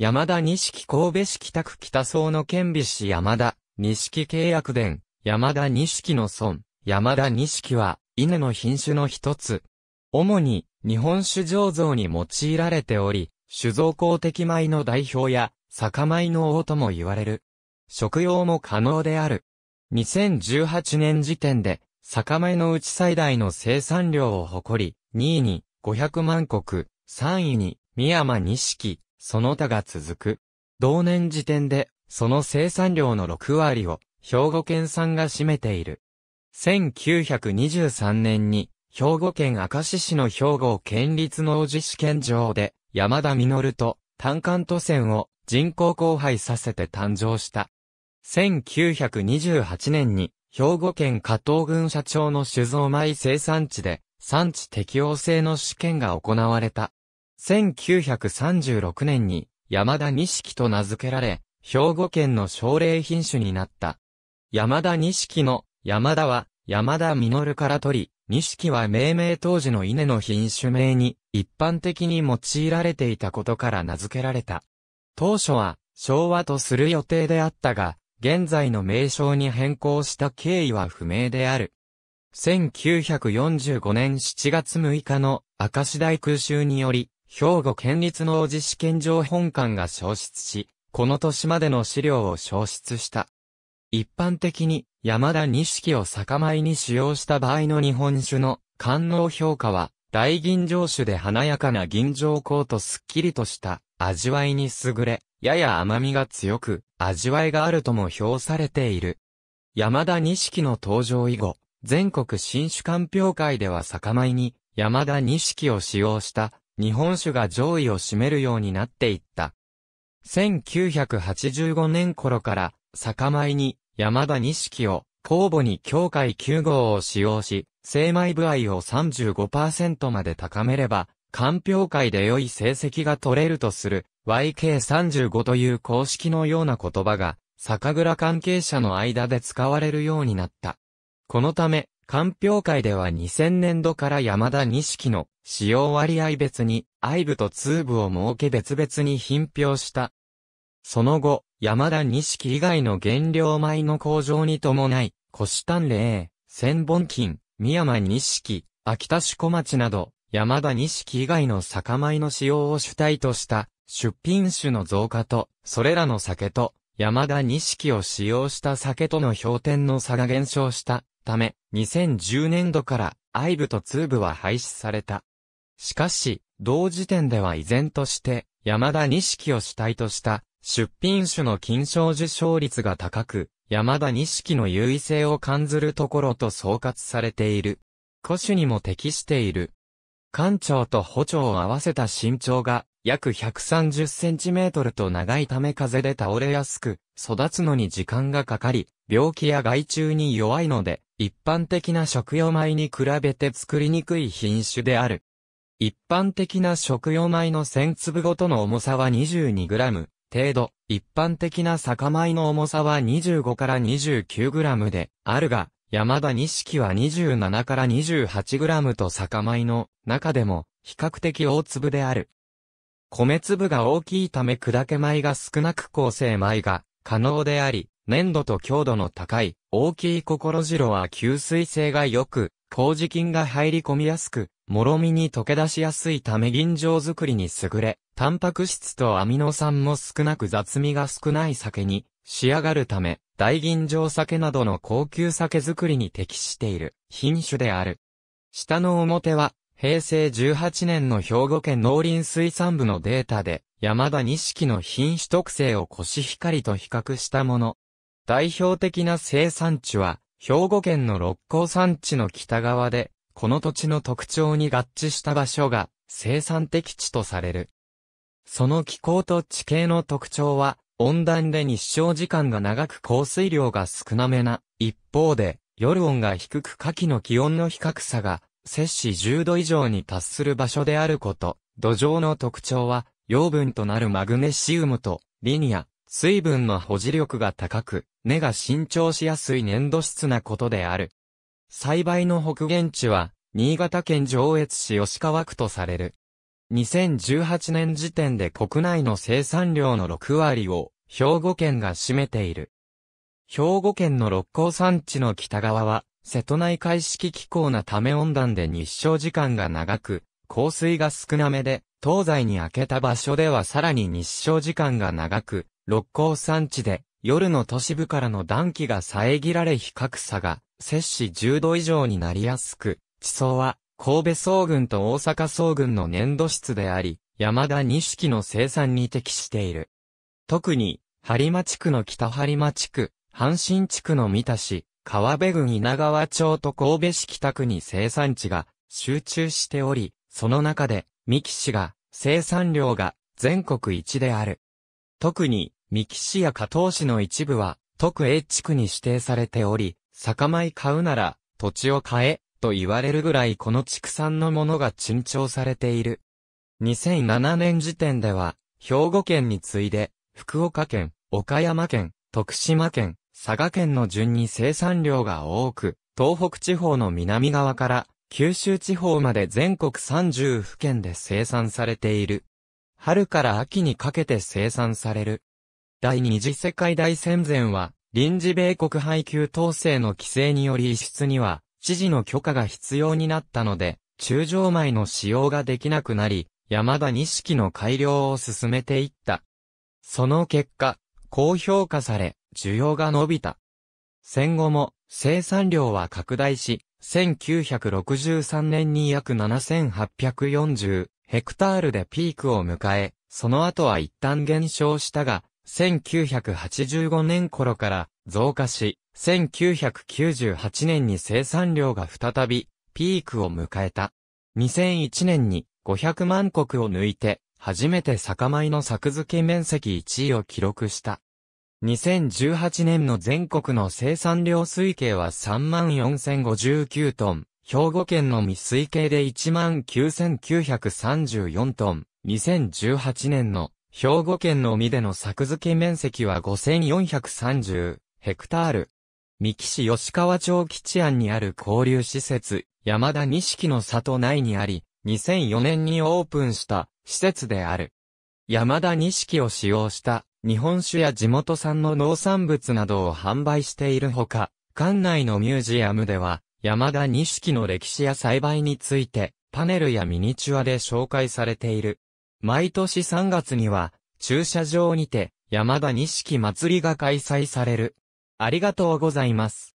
山田錦神戸市北区北総の県美市山田、錦契約伝、山田錦の村、山田錦は、稲の品種の一つ。主に、日本酒醸造に用いられており、酒造公的米の代表や、酒米の王とも言われる。食用も可能である。2018年時点で、酒米のうち最大の生産量を誇り、2位に500万石、3位に宮間錦、その他が続く。同年時点で、その生産量の6割を、兵庫県産が占めている。1923年に、兵庫県明石市の兵庫県立農事試験場で、山田実と、単管都線を人工交配させて誕生した。1928年に、兵庫県加藤郡社長の酒造米生産地で、産地適応性の試験が行われた。1936年に山田錦と名付けられ、兵庫県の奨励品種になった。山田錦の山田は山田実から取り、錦は命名当時の稲の品種名に一般的に用いられていたことから名付けられた。当初は昭和とする予定であったが、現在の名称に変更した経緯は不明である。1945年7月6日の明石大空襲により、兵庫県立農事試験場本館が消失し、この年までの資料を消失した。一般的に、山田錦を酒米に使用した場合の日本酒の官能評価は、大吟醸酒で華やかな吟醸香とすっきりとした味わいに優れ、やや甘みが強く、味わいがあるとも評されている。山田錦の登場以後、全国新酒鑑評会では酒米に山田錦を使用した日本酒が上位を占めるようになっていった。1985年頃から、酒米に山田錦を酵母に境界9号を使用し、精米部合を35%まで高めれば、鑑評会で良い成績が取れるとする YK35 という公式のような言葉が、酒蔵関係者の間で使われるようになった。このため、鑑評会では2000年度から山田錦の使用割合別に、愛部と通部を設け別々に品評した。その後、山田錦以外の原料米の工場に伴い、腰丹麗、千本金、宮山錦、秋田市小町など、山田錦以外の酒米の使用を主体とした出品種の増加と、それらの酒と、山田錦を使用した酒との評点の差が減少したため、2010年度から、アイブとツーブは廃止された。しかし、同時点では依然として、山田錦を主体とした、出品種の金賞受賞率が高く、山田錦の優位性を感ずるところと総括されている。古種にも適している。艦長と補長を合わせた身長が約130センチメートルと長いため風で倒れやすく、育つのに時間がかかり、病気や害虫に弱いので、一般的な食用米に比べて作りにくい品種である。一般的な食用米の1000粒ごとの重さは 22g 程度、一般的な酒米の重さは25から 29g であるが、山田錦は27から 28g と酒米の中でも比較的大粒である。米粒が大きいため砕け米が少なく構成米が可能であり、粘土と強度の高い、大きい心白は吸水性が良く、麹菌が入り込みやすく、もろみに溶け出しやすいため銀醸作りに優れ、タンパク質とアミノ酸も少なく雑味が少ない酒に仕上がるため、大吟醸酒などの高級酒作りに適している品種である。下の表は、平成18年の兵庫県農林水産部のデータで、山田錦の品種特性をコシヒカリと比較したもの。代表的な生産地は、兵庫県の六甲山地の北側で、この土地の特徴に合致した場所が生産的地とされる。その気候と地形の特徴は、温暖で日照時間が長く降水量が少なめな、一方で、夜温が低く夏季の気温の比較差が、摂氏10度以上に達する場所であること、土壌の特徴は、養分となるマグネシウムと、リニア、水分の保持力が高く、根が伸長しやすい粘土質なことである。栽培の北限地は、新潟県上越市吉川区とされる。2018年時点で国内の生産量の6割を兵庫県が占めている。兵庫県の六甲山地の北側は瀬戸内海式気候なため温暖で日照時間が長く、降水が少なめで、東西に開けた場所ではさらに日照時間が長く、六甲山地で夜の都市部からの暖気が遮られ比較差が摂氏10度以上になりやすく、地層は神戸総群と大阪総群の粘土質であり、山田錦の生産に適している。特に、播磨地区の北播磨地区、阪神地区の三田市、川辺郡稲川町と神戸市北区に生産地が集中しており、その中で、三木市が生産量が全国一である。特に、三木市や加藤市の一部は、特 A 地区に指定されており、酒米買うなら、土地を買え、と言われるぐらいこの畜産のものが珍重されている。2007年時点では、兵庫県に次いで、福岡県、岡山県、徳島県、佐賀県の順に生産量が多く、東北地方の南側から、九州地方まで全国30府県で生産されている。春から秋にかけて生産される第二次世界大戦前は、臨時米国配給統制の規制により輸出には、知事の許可が必要になったので、中場米の使用ができなくなり、山田錦の改良を進めていった。その結果、高評価され、需要が伸びた。戦後も生産量は拡大し、1963年に約7840ヘクタールでピークを迎え、その後は一旦減少したが、1985年頃から増加し、1998年に生産量が再びピークを迎えた。2001年に500万国を抜いて、初めて酒米の作付け面積1位を記録した。2018年の全国の生産量推計は34,059トン、兵庫県の未推計で19,934トン、2018年の兵庫県の海での作付け面積は5430ヘクタール。三木市吉川町基地案にある交流施設、山田錦の里内にあり、2004年にオープンした施設である。山田錦を使用した日本酒や地元産の農産物などを販売しているほか、館内のミュージアムでは、山田錦の歴史や栽培について、パネルやミニチュアで紹介されている。毎年3月には、駐車場にて、山田錦祭りが開催される。ありがとうございます。